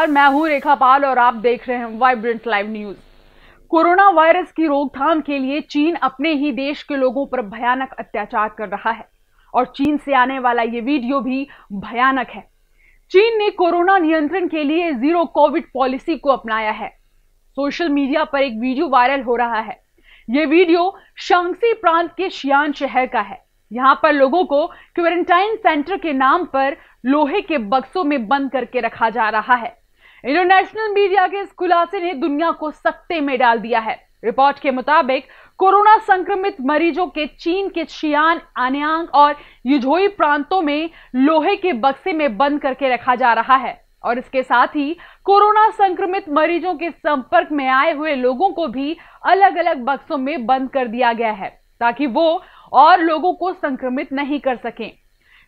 और मैं हूं रेखा पाल और आप देख रहे हैं vibrant live news coronavirus की रोकथाम के लिए चीन अपने ही देश के लोगों पर भयानक अत्याचार कर रहा है और चीन से आने वाला ये वीडियो भी भयानक है चीन ने कोरोना नियंत्रण के लिए जीरो कोविड पॉलिसी को अपनाया है सोशल मीडिया पर एक वीडियो वायरल हो रहा है ये वीडियो शांसी प्रांत के शियान शहर का है यहाँ पर लोगों को क्वारंटाइन सेंटर के नाम पर लोहे के बक्सों में बंद करके रखा जा रहा है इंटरनेशनल मीडिया के इस खुलासे ने दुनिया को सत्ते में डाल दिया है रिपोर्ट के मुताबिक कोरोना संक्रमित मरीजों के चीन के शियान आनयांग और युजोई प्रांतों में लोहे के बक्से में बंद करके रखा जा रहा है और इसके साथ ही कोरोना संक्रमित मरीजों के संपर्क में आए हुए लोगों को भी अलग अलग बक्सों में बंद कर दिया गया है ताकि वो और लोगों को संक्रमित नहीं कर सकें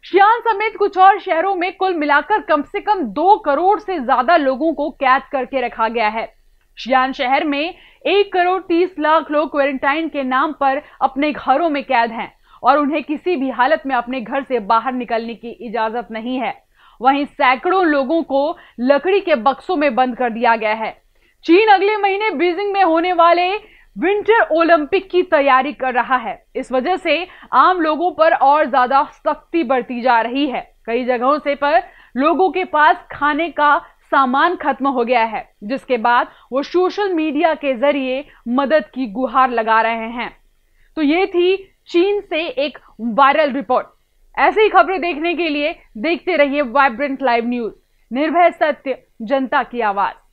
शियान समेत कुछ और शहरों में कुल मिलाकर कम से कम दो करोड़ से ज्यादा लोगों को कैद करके रखा गया है शियान शहर में एक करोड़ तीस लाख लोग क्वारंटाइन के नाम पर अपने घरों में कैद हैं और उन्हें किसी भी हालत में अपने घर से बाहर निकलने की इजाजत नहीं है वहीं सैकड़ों लोगों को लकड़ी के बक्सों में बंद कर दिया गया है चीन अगले महीने बीजिंग में होने वाले विंटर ओलंपिक की तैयारी कर रहा है इस वजह से आम लोगों पर और ज्यादा सख्ती बरती जा रही है कई जगहों से पर लोगों के पास खाने का सामान खत्म हो गया है जिसके बाद वो सोशल मीडिया के जरिए मदद की गुहार लगा रहे हैं तो ये थी चीन से एक वायरल रिपोर्ट ऐसी ही खबरें देखने के लिए देखते रहिए वाइब्रेंट लाइव न्यूज निर्भय सत्य जनता की आवाज